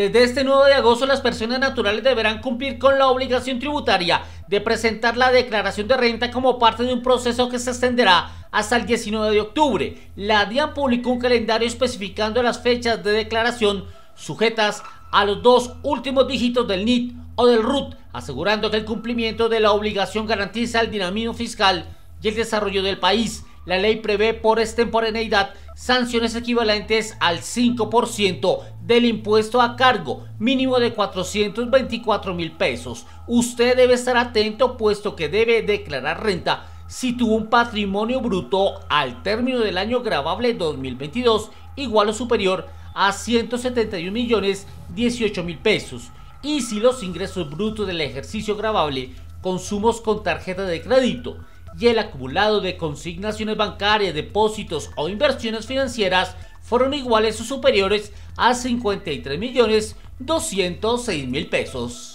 Desde este 9 de agosto las personas naturales deberán cumplir con la obligación tributaria de presentar la declaración de renta como parte de un proceso que se extenderá hasta el 19 de octubre. La DIAN publicó un calendario especificando las fechas de declaración sujetas a los dos últimos dígitos del NIT o del RUT, asegurando que el cumplimiento de la obligación garantiza el dinamismo fiscal y el desarrollo del país. La ley prevé por extemporaneidad sanciones equivalentes al 5% del impuesto a cargo, mínimo de 424 mil pesos. Usted debe estar atento puesto que debe declarar renta si tuvo un patrimonio bruto al término del año grabable 2022 igual o superior a 171 millones 18 mil pesos y si los ingresos brutos del ejercicio grabable consumos con tarjeta de crédito y el acumulado de consignaciones bancarias, depósitos o inversiones financieras fueron iguales o superiores a 53 millones 206 mil pesos.